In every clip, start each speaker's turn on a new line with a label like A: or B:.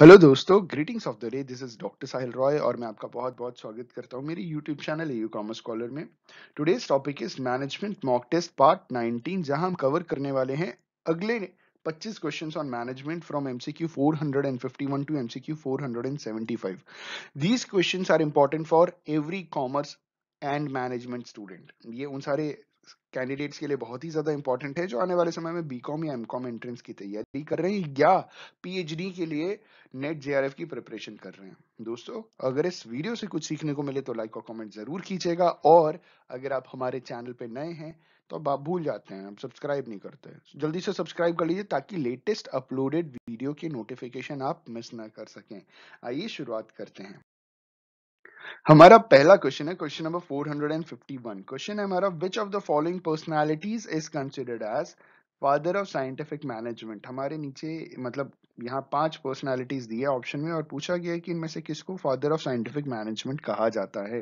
A: Hello दोस्तों greetings of the day this is doctor Sahil Roy और मैं आपका बहुत बहुत स्वागत करता हूं मेरी YouTube channel U commerce caller में today's topic is management mock test part 19 जहां हम कवर करने वाले हैं अगले 25 questions on management from MCQ 451 to MCQ 475. These questions are important for every commerce and management student ये उन सारे कैंडिडेट्स के लिए बहुत ही ज़्यादा इंपॉर्टेंट है जो आने वाले समय में बीकॉम या एमकॉम एंट्रेंस की तैयारी कर रहे हैं या पीएचडी के लिए नेट जेआरएफ की प्रिपरेशन कर रहे हैं दोस्तों अगर इस वीडियो से कुछ सीखने को मिले तो लाइक और कमेंट ज़रूर कीजिएगा और अगर आप हमारे चैनल पर नए हैं तो आप भूल जाते हैं आप सब्सक्राइब नहीं करते जल्दी से सब्सक्राइब कर लीजिए ताकि लेटेस्ट अपलोडेड वीडियो के नोटिफिकेशन आप मिस ना कर सकें आइए शुरुआत करते हैं हमारा पहला क्वेश्चन है क्वेश्चन नंबर 451 क्वेश्चन है हमारा which of the following personalities is considered as father of scientific management हमारे नीचे मतलब यहाँ पांच पर्सनालिटीज दी है ऑप्शन में और पूछा गया है कि इनमें से किसको फादर ऑफ साइंटिफिक मैनेजमेंट कहा जाता है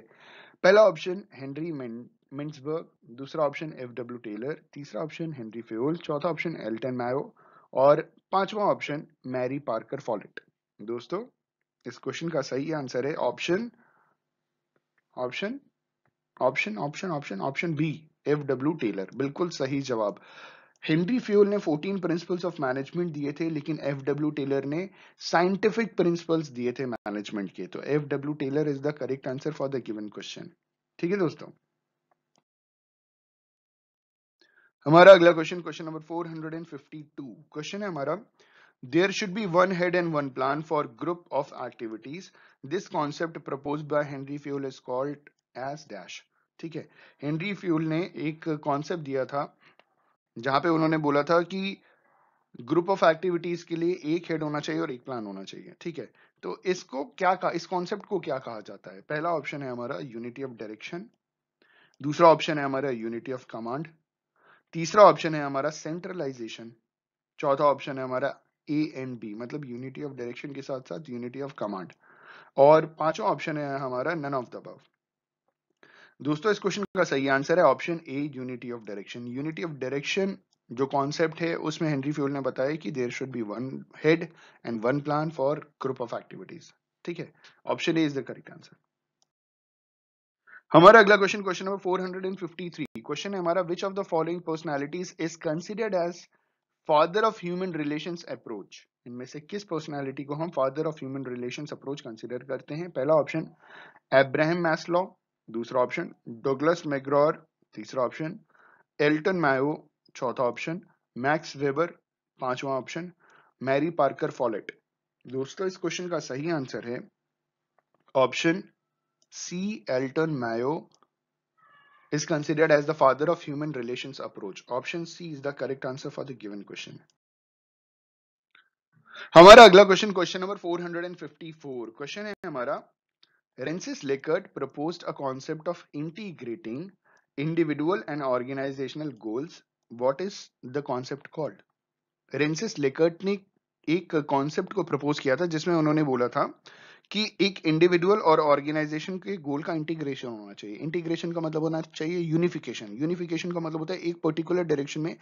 A: पहला ऑप्शन हेनरी मिन्सबर्ग दूसरा ऑप्शन एफ डब्ल्यू टेलर तीसरा ऑप्शन हेनरी फ्योल चौथा ऑप्शन एल्टन मैरो और पांचवा ऑप्शन मैरी पार्कर फॉलेट दोस्तों इस क्वेश्चन का सही आंसर है option option option option option option B F W Taylor बिल्कुल सही जवाब हेनरी फ्यूल ने 14 प्रिंसिपल्स ऑफ मैनेजमेंट दिए थे लेकिन एफ डब्ल्यू टेलर ने साइंटिफिक प्रिंसिपल्स दिए थे मैनेजमेंट के तो F W Taylor is the correct answer for the given question ठीक है दोस्तों हमारा अगला क्वेश्चन क्वेश्चन नंबर 452 क्वेश्चन है हमारा There should be one head and one plan for group of activities. This concept proposed by Henry Fuel is called as dash. ठीक है Henry Fayol ने एक कॉन्सेप्ट दिया था जहां पे उन्होंने बोला था कि ग्रुप ऑफ एक्टिविटीज के लिए एक हेड होना चाहिए और एक प्लान होना चाहिए ठीक है तो इसको क्या कहा इस कॉन्सेप्ट को क्या कहा जाता है पहला ऑप्शन है हमारा यूनिटी ऑफ डायरेक्शन दूसरा ऑप्शन है हमारा यूनिटी ऑफ कमांड तीसरा ऑप्शन है हमारा सेंट्रलाइजेशन चौथा ऑप्शन है हमारा ए एंड बी मतलब यूनिटी ऑफ डायरेक्शन के साथ साथ यूनिटी ऑफ कमांड और पांचवा ऑप्शन है हमारा नन ऑफ द अबव दोस्तों इस क्वेश्चन का सही आंसर है option A unity of direction unity of direction जो कॉन्सेप्ट है उसमें हेनरी फ्यूल ने बताया कि there should be one head and one plan for group of activities ठीक है option A is the correct answer हमारा अगला क्वेश्चन क्वेश्चन नंबर 453 क्वेश्चन है हमारा which of the following personalities is considered as father of human relation approach इनमें से किस personality को हम father of human relation approach consider करते हैं पहला ऑप्शन एब्राहम मैसलॉ दूसरा ऑप्शन डोगलस मेग्रॉर तीसरा ऑप्शन एल्टन मायो चौथा ऑप्शन मैक्स वेबर पांचवा ऑप्शन मैरी पार्कर फॉलेट दोस्तों इस क्वेश्चन का सही आंसर है option C Elton Mayo is considered as the father of human relations approach. Option C is the correct answer for the given question. हमारा अगला question question number 454 question है हमारा Rensis Likert proposed a concept of integrating individual and organizational goals what is the concept called Rensis Likert ने एक concept को propose किया था जिसमें उन्होंने बोला था कि एक इंडिविजुअल और ऑर्गेनाइजेशन के गोल का इंटीग्रेशन होना चाहिए इंटीग्रेशन का मतलब होना चाहिए यूनिफिकेशन यूनिफिकेशन का मतलब होता है एक पर्टिकुलर डायरेक्शन में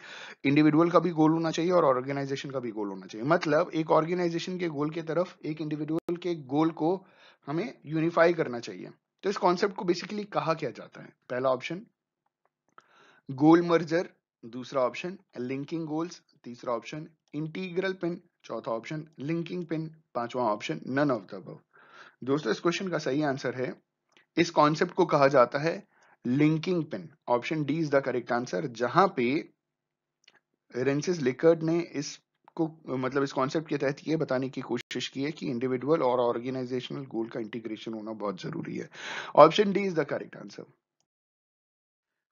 A: इंडिविजुअल का भी गोल होना चाहिए और ऑर्गेनाइजेशन का भी गोल होना चाहिए मतलब एक ऑर्गेनाइजेशन के गोल के तरफ एक इंडिविजुअल के गोल को हमें यूनिफाई करना चाहिए तो इस कॉन्सेप्ट को बेसिकली कहा क्या जाता है पहला ऑप्शन गोल मर्जर दूसरा ऑप्शन लिंकिंग गोल्स तीसरा ऑप्शन इंटीग्रल पिन चौथा ऑप्शन लिंकिंग पिन पांचवा option none of the above दोस्तों इस क्वेश्चन का सही आंसर है इस कॉन्सेप्ट को कहा जाता है linking pin option D is the correct answer जहां पे रेंसिस लिकर्ड ने इसको मतलब इस कॉन्सेप्ट के तहत ये बताने की कोशिश की है कि इंडिविजुअल और ऑर्गेनाइजेशनल गोल का इंटीग्रेशन होना बहुत जरूरी है option D is the correct answer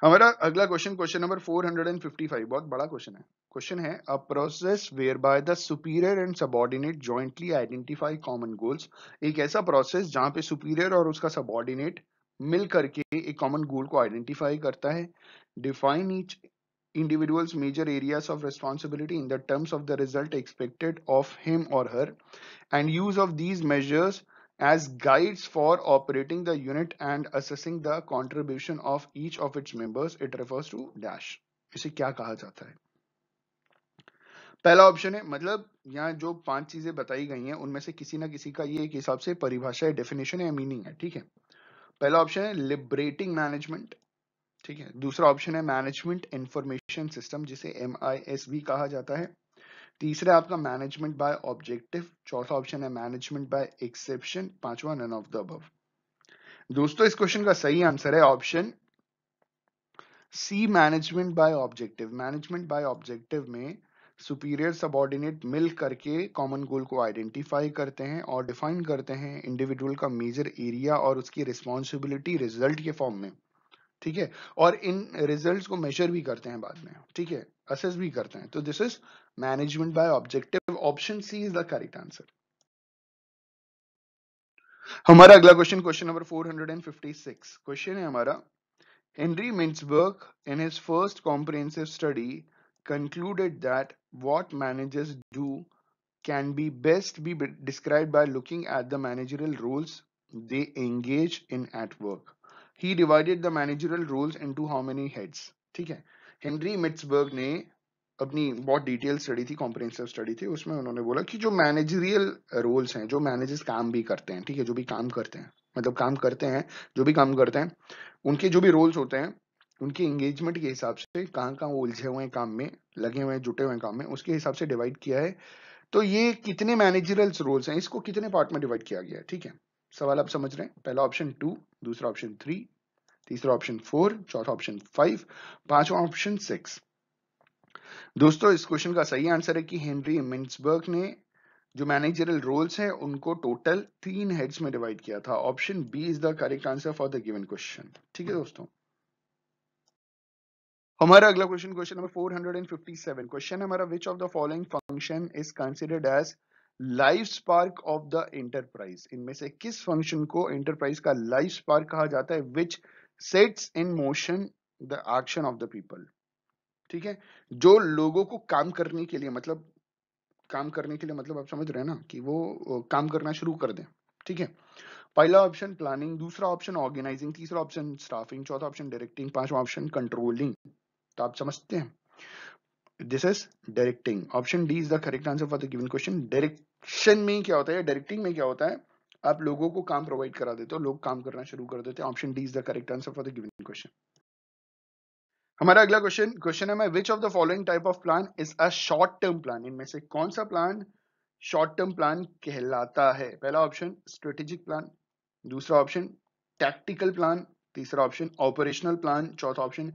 A: हमारा अगला क्वेश्चन क्वेश्चन नंबर 455 बहुत बड़ा क्वेश्चन है क्वेश्चन है a process whereby the superior and subordinate jointly identify common goals एक ऐसा प्रोसेस जहां पे सुपीरियर और उसका सबॉर्डिनेट मिल करके एक कॉमन गोल को आइडेंटिफाई करता है define each individuals major areas of responsibility in the terms of the result expected of him और her and use of these measures as guides for operating the unit and assessing the contribution of each of its members it refers to dash इसे क्या कहा जाता है पहला option है मतलब यहाँ जो पांच चीजें बताई गई हैं उनमें से किसी ना किसी का ये एक हिसाब से परिभाषा है डेफिनेशन है मीनिंग है ठीक है पहला ऑप्शन है लिबरेटिंग मैनेजमेंट ठीक है दूसरा ऑप्शन है मैनेजमेंट इंफॉर्मेशन सिस्टम जिसे एम कहा जाता है तीसरा आपका मैनेजमेंट बाय ऑब्जेक्टिव चौथा ऑप्शन है मैनेजमेंट बाय एक्सेप्शन पांचवा नन ऑफ द अब दोस्तों इस क्वेश्चन का सही आंसर है option C management by objective management by objective में सुपीरियर सबॉर्डिनेट मिल करके कॉमन गोल को आइडेंटिफाई करते हैं और डिफाइन करते हैं इंडिविजुअल का मेजर एरिया और उसकी रिस्पॉन्सिबिलिटी रिजल्ट के फॉर्म में ठीक है और इन रिजल्ट को मेजर भी करते हैं बाद में ठीक है असेस भी करते हैं तो this is management by objective option C is the correct answer हमारा अगला क्वेश्चन क्वेश्चन नंबर 456 क्वेश्चन है हमारा Henry Mintzberg in his first comprehensive study concluded that what managers do can be best be describe by looking at the managerial roles they engage in at work he divided the managerial roles into how many heads ठीक है Henry Mintzberg ने अपनी बहुत detail study थी comprehensive study थी उसमें उन्होंने बोला कि जो मैनेजरियल रोल्स हैं जो मैनेजर्स काम भी करते हैं ठीक है जो भी काम करते हैं मतलब काम करते हैं जो भी काम करते हैं उनके जो भी रोल्स होते हैं उनके एंगेजमेंट के हिसाब से कहाँ कहाँ उलझे हुए हैं काम में लगे हुए हैं जुटे हुए हैं काम में उसके हिसाब से डिवाइड किया है तो ये कितने मैनेजरल रोल्स हैं इसको कितने पार्ट में डिवाइड किया गया है ठीक है सवाल आप समझ रहे हैं पहला ऑप्शन टू दूसरा ऑप्शन थ्री तीसरा ऑप्शन फोर चौथा ऑप्शन फाइव पांचवा ऑप्शन सिक्स दोस्तों इस क्वेश्चन का सही आंसर है कि हेनरी मिन्सबर्ग ने जो मैनेजरल रोल्स हैं उनको टोटल तीन हेड्स में डिवाइड किया था option B is the correct answer for the given question ठीक है दोस्तों हमारा अगला क्वेश्चन क्वेश्चन नंबर 457 क्वेश्चन हमारा which of the following function is considered as life spark of the enterprise इनमें से किस फंक्शन को एंटरप्राइज का लाइफ स्पार्क कहा जाता है which sets in motion the action of the people ठीक है जो लोगों को काम करने के लिए मतलब काम करने के लिए मतलब आप समझ रहे हैं ना कि वो काम करना शुरू कर दें ठीक है पहला ऑप्शन प्लानिंग दूसरा ऑप्शन ऑर्गेनाइजिंग तीसरा ऑप्शन स्टाफिंग चौथा ऑप्शन डायरेक्टिंग पांचवा ऑप्शन कंट्रोलिंग तो आप समझते हैं this is directing option D is the correct answer for the given question direction में क्या होता है डायरेक्टिंग में क्या होता है आप लोगों को काम प्रोवाइड करा देते हो लोग काम करना शुरू कर देते हैं option D is the correct answer for the given question हमारा अगला क्वेश्चन क्वेश्चन है which of the following type of plan is a short term plan इनमें से कौन सा प्लान शॉर्ट टर्म प्लान कहलाता है पहला ऑप्शन स्ट्रेटेजिक प्लान दूसरा ऑप्शन टैक्टिकल प्लान तीसरा ऑप्शन ऑपरेशनल प्लान चौथा ऑप्शन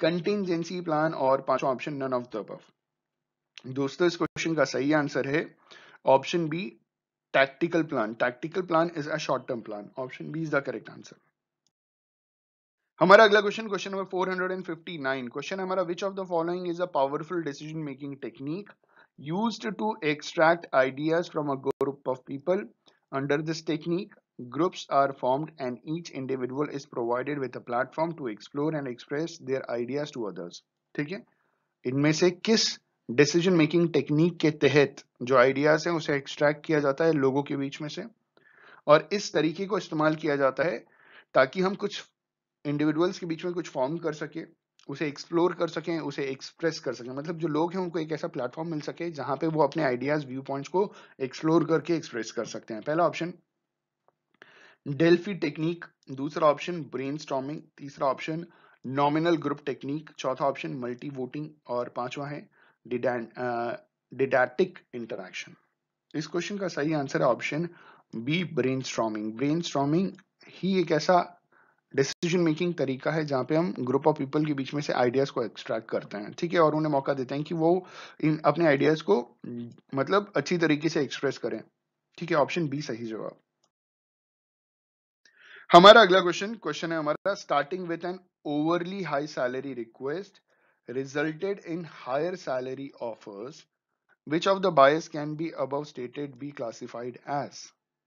A: कंटिजेंसी प्लान और पांच ऑप्शन नन ऑफ दोस्तों इस क्वेश्चन का सही आंसर है option B tactical plan tactical plan is a short term plan option B is the correct answer हमारा अगला क्वेश्चन क्वेश्चन नंबर 459 क्वेश्चन हमारा which of the following is a powerful decision making technique used to extract ideas from a group of people under this technique Groups are formed and each individual is provided with a platform to explore and express their ideas to others ठीक है इनमें से किस decision making technique के तहत जो ideas हैं उसे एक्सट्रैक्ट किया जाता है लोगों के बीच में से और इस तरीके को इस्तेमाल किया जाता है ताकि हम कुछ इंडिविजुअल्स के बीच में कुछ फॉर्म कर सके उसे एक्सप्लोर कर सकें उसे एक्सप्रेस कर सकें मतलब जो लोग हैं उनको एक ऐसा प्लेटफॉर्म मिल सके जहां पे वो अपने आइडियाज व्यू पॉइंट्स को एक्सप्लोर करके एक्सप्रेस कर सकते हैं पहला ऑप्शन डेल्फी टेक्निक दूसरा ऑप्शन ब्रेन तीसरा ऑप्शन नॉमिनल ग्रुप टेक्निक चौथा ऑप्शन मल्टी वोटिंग और पांचवा है डिडैटिक इंटरक्शन इस क्वेश्चन का सही आंसर है option B brainstorming brainstorming ही एक ऐसा डिसीजन मेकिंग तरीका है जहां पे हम ग्रुप ऑफ पीपल के बीच में से आइडियाज को एक्सट्रैक्ट करते हैं ठीक है और उन्हें मौका देते हैं कि वो इन अपने आइडियाज को मतलब अच्छी तरीके से एक्सप्रेस करें ठीक है ऑप्शन बी सही जवाब हमारा अगला क्वेश्चन क्वेश्चन है हमारा starting with an overly high salary request resulted in higher salary offers which of the bias can be above stated be classified as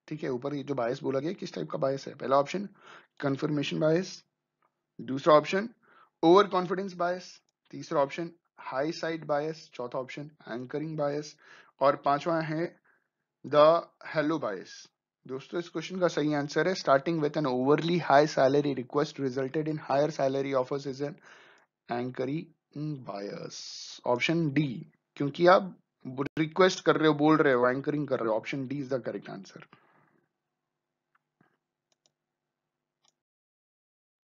A: ठीक है ऊपर ये जो बायस बोला गया किस टाइप का बायस है पहला ऑप्शन कंफर्मेशन बायस दूसरा ऑप्शन ओवर कॉन्फिडेंस बायस तीसरा ऑप्शन हाई साइड बायस चौथा ऑप्शन एंकरिंग बायस और पांचवा है द हेलो बायस दोस्तों इस क्वेश्चन का सही आंसर है starting with an overly high salary request resulted in higher salary offers is an anchoring bias option D क्योंकि आप रिक्वेस्ट कर रहे हो बोल रहे हो एंकरिंग कर रहे हो option D is the correct answer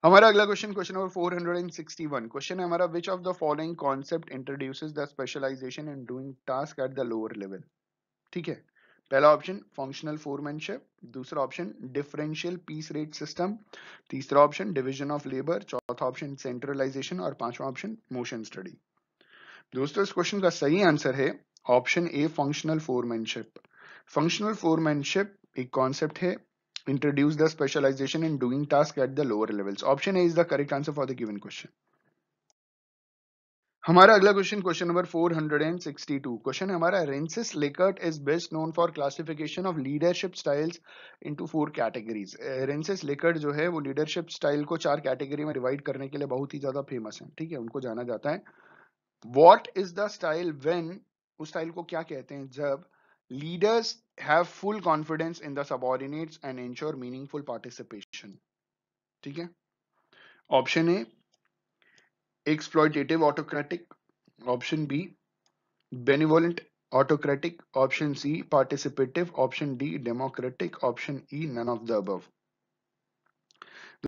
A: हमारा अगला क्वेश्चन क्वेश्चन नंबर 461 क्वेश्चन है हमारा which of the following concept introduces the specialisation in doing task at the lower level ठीक है पहला ऑप्शन फंक्शनल फोरमैनशिप दूसरा option differential piece rate system तीसरा option division of labour चौथा option centralisation और पांचवा ऑप्शन मोशन स्टडी दोस्तों इस क्वेश्चन का सही आंसर है option A functional foremanship functional foremanship एक कॉन्सेप्ट है introduce the specialisation in doing task at the lower level option A is the correct answer for the given question हमारा अगला question question number 462 question हमारा Rensis Likert is best known for classification of leadership styles into four categories Rensis Likert जो है वो leadership style को चार category में divide करने के लिए बहुत ही ज्यादा फेमस है ठीक है उनको जाना जाता है what is the style when उस स्टाइल को क्या कहते हैं जब leaders have full confidence in the subordinates and ensure meaningful participation ठीक है option A exploitative autocratic option b benevolent autocratic option c participative option d democratic option e none of the above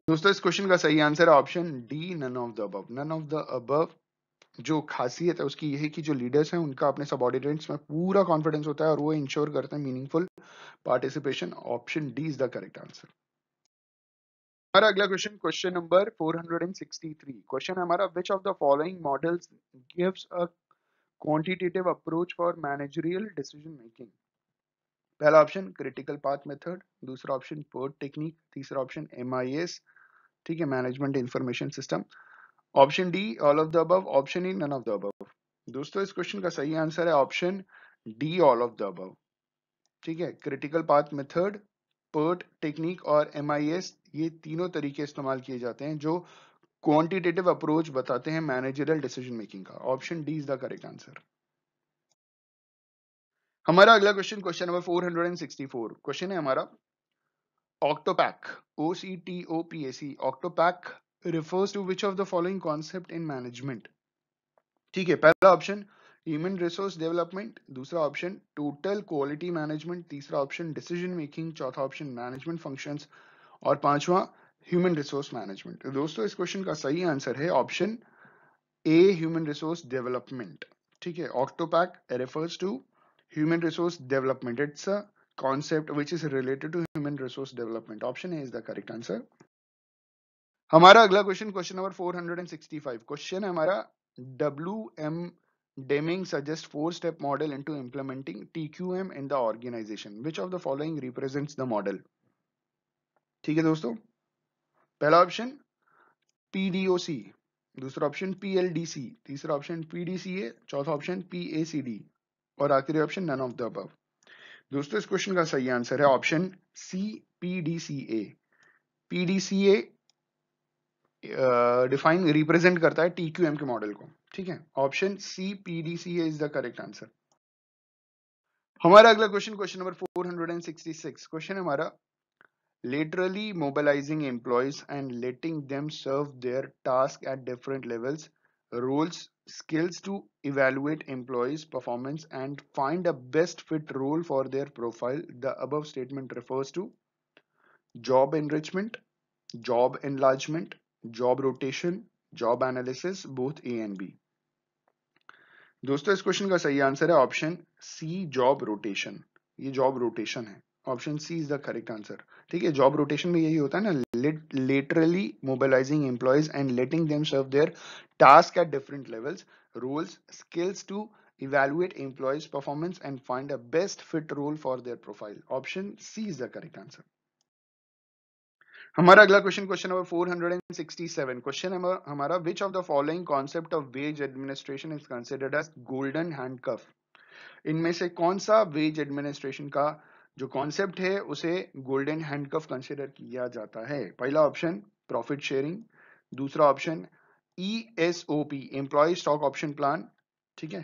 A: दोस्तों इस question का सही answer है option D none of the above none of the above जो खासियत है उसकी यही कि जो लीडर्स हैं उनका अपने सबॉर्डिनेट्स में पूरा कॉन्फिडेंस होता है और वो इंश्योर करते हैं meaningful participation option D is the correct answer हमारा अगला क्वेश्चन क्वेश्चन नंबर 463 क्वेश्चन है हमारा which of the following models gives a quantitative approach for managerial decision making पहला ऑप्शन क्रिटिकल पाथ मेथड दूसरा ऑप्शन पोर्ट टेक्निक तीसरा option M ठीक है management information system option D all of the above option E none of the above दोस्तों इस question का सही answer है option D all of the above ठीक है critical path method PERT technique e और एम ये तीनों तरीके इस्तेमाल किए जाते हैं जो क्वांटिटेटिव अप्रोच बताते हैं मैनेजरल डिसीजन मेकिंग का option D is the correct answer हमारा अगला क्वेश्चन क्वेश्चन नंबर 464 क्वेश्चन है हमारा OCTAPACE O C T O P S C OCTAPACE refers to which of the following concept in management ठीक है पहला option human resource development दूसरा option total quality management तीसरा option decision making चौथा option management function और पांचवा human resource management दोस्तों इस क्वेश्चन का सही आंसर है option A human resource development ठीक है OCTAPACE refers to human resource development it's a concept which is related to human resource development option A is the correct answer हमारा अगला question question number 465 question है हमारा W M Deming suggests four-step model into implementing TQM in the organization. Which of the following represents the model? ठीक है दोस्तों पहला option PDOC, दूसरा option PLDC, तीसरा ऑप्शन PDCA, चौथा ऑप्शन PACD और आखिरी option none of the above. दोस्तों इस क्वेश्चन का सही आंसर है option C P D C A P D C A define uh, represent करता है TQM के मॉडल को ठीक है option C P D C is the correct answer हमारा अगला क्वेश्चन क्वेश्चन नंबर 466 क्वेश्चन हमारा laterally mobilising employees and letting them serve their task at different levels roles skills to evaluate employees performance and find a best fit role for their profile the above statement refers to job enrichment job enlargement job rotation job analysis both A and B दोस्तों इस question का सही answer है option C job rotation ये job rotation है option C is the correct answer ठीक है job rotation में यही होता है ना laterally mobilising employees and letting them serve their task at different levels roles skills to evaluate employees performance and find a best fit role for their profile option C is the correct answer हमारा अगला question question number 467 question हमारा which of the following concept of wage administration is considered as golden handcuff इनमें से कौन सा veg administration का जो concept है उसे गोल्डन हैंडकफ कंसिडर किया जाता है पहला ऑप्शन प्रॉफिट शेयरिंग दूसरा option E S O P employee stock option plan ठीक है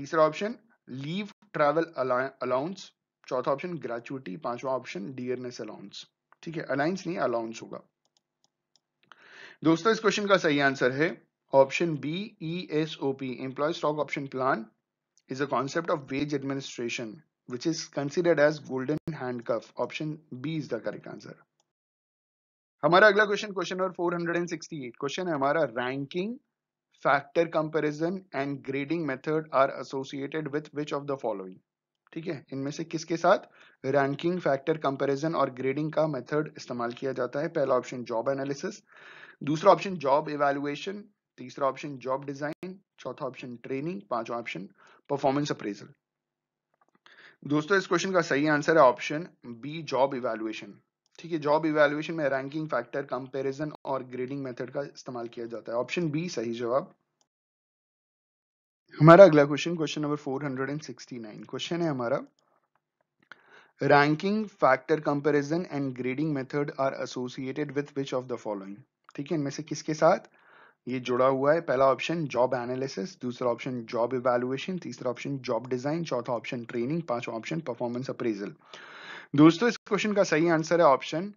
A: तीसरा ऑप्शन लीव ट्रैवल अलाउंस चौथा ऑप्शन ग्रेचुटी पांचवा ऑप्शन डियरनेस अलाउंस ठीक है अलायंस नहीं अलाउंस होगा दोस्तों इस क्वेश्चन का सही आंसर है option B E S O P employee stock option plan is a concept of wage administration is considered as golden handcuff option B is the correct answer हमारा अगला question question number 468 question है हमारा ranking factor comparison and grading method are associated with which of the following ठीक है इनमें से किसके साथ रैंकिंग फैक्टर कंपैरिजन और ग्रेडिंग का मेथड इस्तेमाल किया जाता है पहला ऑप्शन जॉब एनालिसिस दूसरा ऑप्शन जॉब इवेलुएशन तीसरा ऑप्शन जॉब डिजाइन चौथा ऑप्शन ट्रेनिंग पांचवा ऑप्शन परफॉर्मेंस अप्रेजल दोस्तों इस क्वेश्चन का सही आंसर है ऑप्शन बी जॉब इवेलुएशन ठीक है जॉब इवेलुएशन में रैंकिंग फैक्टर कंपैरिजन और ग्रेडिंग मेथड का इस्तेमाल किया जाता है ऑप्शन बी सही जवाब हमारा अगला क्वेश्चन क्वेश्चन नंबर 469 क्वेश्चन है हमारा ranking factor comparison and grading method are associated with which of the following ठीक है इनमें से किसके साथ ये जुड़ा हुआ है पहला ऑप्शन जॉब एनालिसिस दूसरा ऑप्शन जॉब इवेलुएशन तीसरा ऑप्शन जॉब डिजाइन चौथा ऑप्शन ट्रेनिंग पांचवा ऑप्शन परफॉर्मेंस अप्रेजल दोस्तों इस क्वेश्चन का सही आंसर है option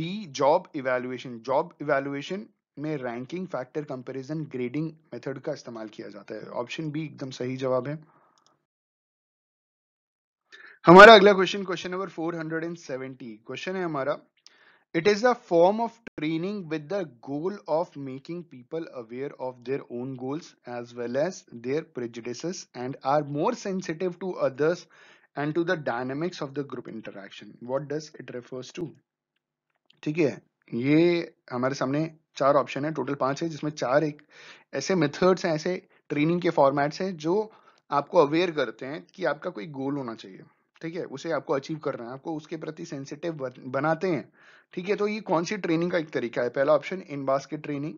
A: B job evaluation job evaluation में ranking factor comparison grading method का इस्तेमाल किया जाता है ऑप्शन बी एकदम सही जवाब है हमारा अगला क्वेश्चन क्वेश्चन नंबर 470 क्वेश्चन है हमारा it is a form of training with the goal of making people aware of their own goals as well as their prejudice and are more sensitive to others and to the dynamics of the group interaction what does it refers to ठीक है ये हमारे सामने चार option है total पांच है जिसमें चार एक ऐसे मेथड्स हैं ऐसे ट्रेनिंग के फॉर्मेट्स हैं जो आपको अवेयर करते हैं कि आपका कोई गोल होना चाहिए ठीक है उसे आपको अचीव करना है आपको उसके प्रति सेंसिटिव बनाते हैं ठीक है तो ये कौन सी ट्रेनिंग का एक तरीका है पहला ऑप्शन इन बास्केट ट्रेनिंग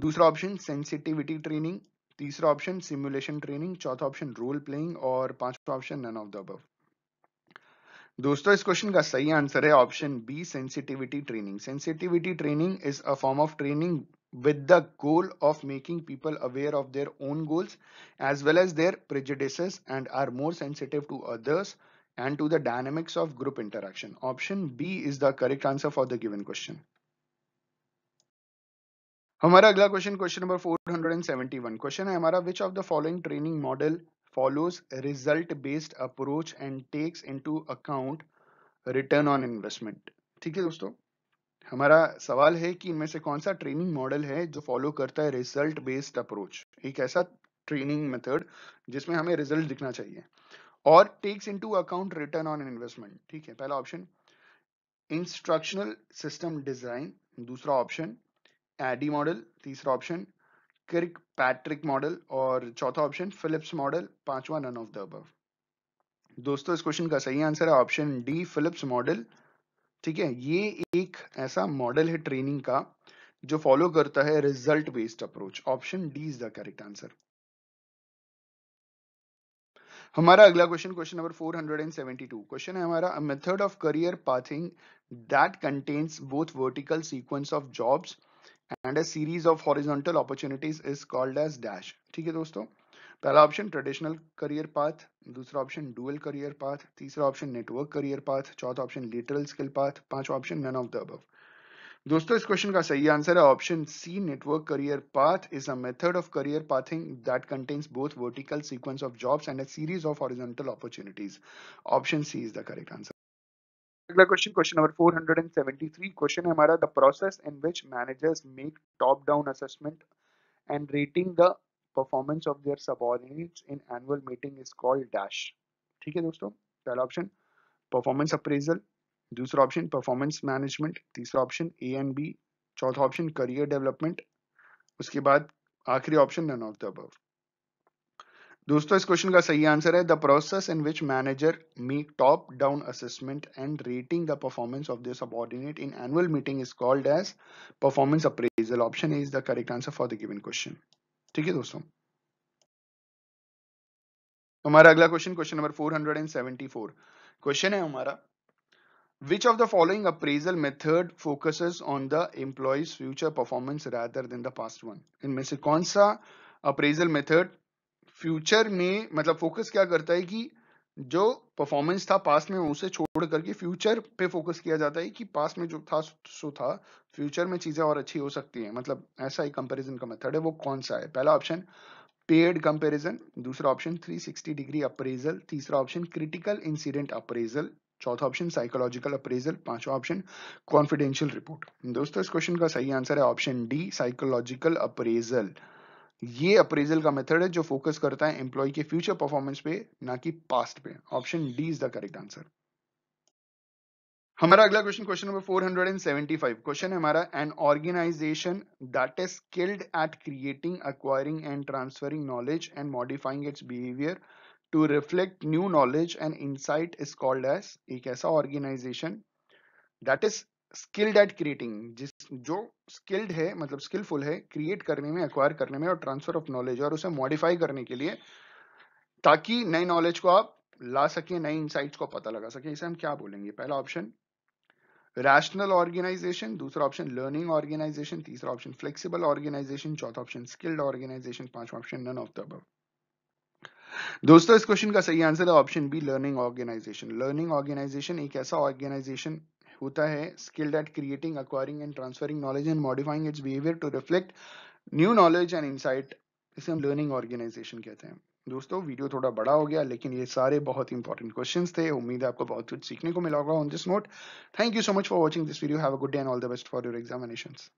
A: दूसरा ऑप्शन सेंसिटिविटी ट्रेनिंग तीसरा ऑप्शन सिमुलेशन ट्रेनिंग चौथा ऑप्शन रोल प्लेइंग और पांचवा option none of the above दोस्तों इस क्वेश्चन का सही आंसर है option B sensitivity training sensitivity training is a form of training with the goal of making people aware of their own goals as well as their prejudice and are more sensitive to others and to the dynamics of group interaction option B is the correct answer for the given question हमारा अगला question question number 471 question है हमारा which of the following training model follows result-based approach and takes into account return on investment. ठीक है दोस्तों हमारा सवाल है कि इनमें से कौन सा ट्रेनिंग मॉडल है जो फॉलो करता है रिजल्ट बेस्ड अप्रोच एक ऐसा ट्रेनिंग मेथड जिसमें हमें रिजल्ट दिखना चाहिए और takes into account return on investment ठीक है पहला ऑप्शन इंस्ट्रक्शनल सिस्टम डिजाइन दूसरा ऑप्शन एडी मॉडल तीसरा ऑप्शन किर्क मॉडल और चौथा ऑप्शन फिलिप्स मॉडल पांचवा नन ऑफ द अब दोस्तों इस क्वेश्चन का सही आंसर है ऑप्शन डी फिलिप्स मॉडल ठीक है ये एक ऐसा मॉडल है ट्रेनिंग का जो फॉलो करता है result based approach option D is the correct answer हमारा अगला क्वेश्चन क्वेश्चन नंबर 472 क्वेश्चन है हमारा method of career pathing that contains both vertical sequence of jobs and a series of horizontal opportunities is called as dash okay dosto pehla option traditional career path dusra option dual career path teesra option network career path fourth option lateral skill path panch option none of the above dosto is question ka sahi answer hai option c network career path is a method of career pathing that contains both vertical sequence of jobs and a series of horizontal opportunities option c is the correct answer अगला question question number 473 question है हमारा the process in which managers make top down assessment and rating the performance of their subordinates in annual meeting is called dash ठीक है दोस्तों पहला option performance appraisal दूसरा option performance management तीसरा option A and B चौथा option career development उसके बाद आखिरी option none of the above दोस्तों इस क्वेश्चन का सही आंसर है the process in which manager make top down assessment and rating the performance of their subordinate in annual meeting is called as performance appraisal option is the correct answer for the given question ठीक है दोस्तों हमारा अगला question question number 474 question है हमारा Which of the following appraisal method focuses on the employee's future performance rather than the past one? इनमें से कौन सा appraisal method फ्यूचर में मतलब फोकस क्या करता है कि जो परफॉर्मेंस था पास्ट में उसे छोड़ करके फ्यूचर पे फोकस किया जाता है कि पास्ट में जो था सो था फ्यूचर में चीज़ें और अच्छी हो सकती हैं मतलब ऐसा ही कंपैरिजन का मेथड है वो कौन सा है पहला ऑप्शन पेड कंपैरिजन दूसरा ऑप्शन 360 डिग्री अप्रेजल तीसरा ऑप्शन क्रिटिकल इंसिडेंट अप्रेजल चौथा ऑप्शन साइकोलॉजिकल अप्रेजल पांचवा ऑप्शन कॉन्फिडेंशियल रिपोर्ट दोस्तों इस क्वेश्चन का सही आंसर है ऑप्शन डी साइकोलॉजिकल अप्रेजल ये अप्रेजल का मेथड है जो फोकस करता है एम्प्लॉय के फ्यूचर परफॉर्मेंस पे ना कि पास्ट पे option D is the correct answer हमारा अगला क्वेश्चन क्वेश्चन नंबर 475 क्वेश्चन है हमारा an organization that is skilled at creating acquiring and transferring knowledge and modifying its behaviour to reflect new knowledge and insight is called as एक ऐसा organization that is skilled at creating जिस जो skilled है मतलब skilful है create करने में acquire करने में और ट्रांसफर ऑफ नॉलेज और उसे मॉडिफाई करने के लिए ताकि नए नॉलेज को आप ला सकें नई इंसाइट को पता लगा सकें इसे हम क्या बोलेंगे पहला ऑप्शन रैशनल ऑर्गेनाइजेशन दूसरा ऑप्शन लर्निंग ऑर्गेनाइजेशन तीसरा ऑप्शन फ्लेक्सिबल ऑर्गेनाइजेशन चौथा ऑप्शन स्किल्ड ऑर्गेनाइजेशन पांचवा option none of the above दोस्तों इस क्वेश्चन का सही आंसर है option B learning organization learning organization एक ऐसा ऑर्गेनाइजेशन होता है skilled at creating acquiring and transferring knowledge and modifying its behaviour to reflect new knowledge and insight इसे हम लर्निंग ऑर्गेनाइजेशन कहते हैं दोस्तों वीडियो थोड़ा बड़ा हो गया लेकिन ये सारे बहुत इंपॉर्टेंट क्वेश्चन थे उम्मीद है आपको बहुत कुछ सीखने को मिला होगा on this note thank you so much for watching this video have a good day and all the best for your examinations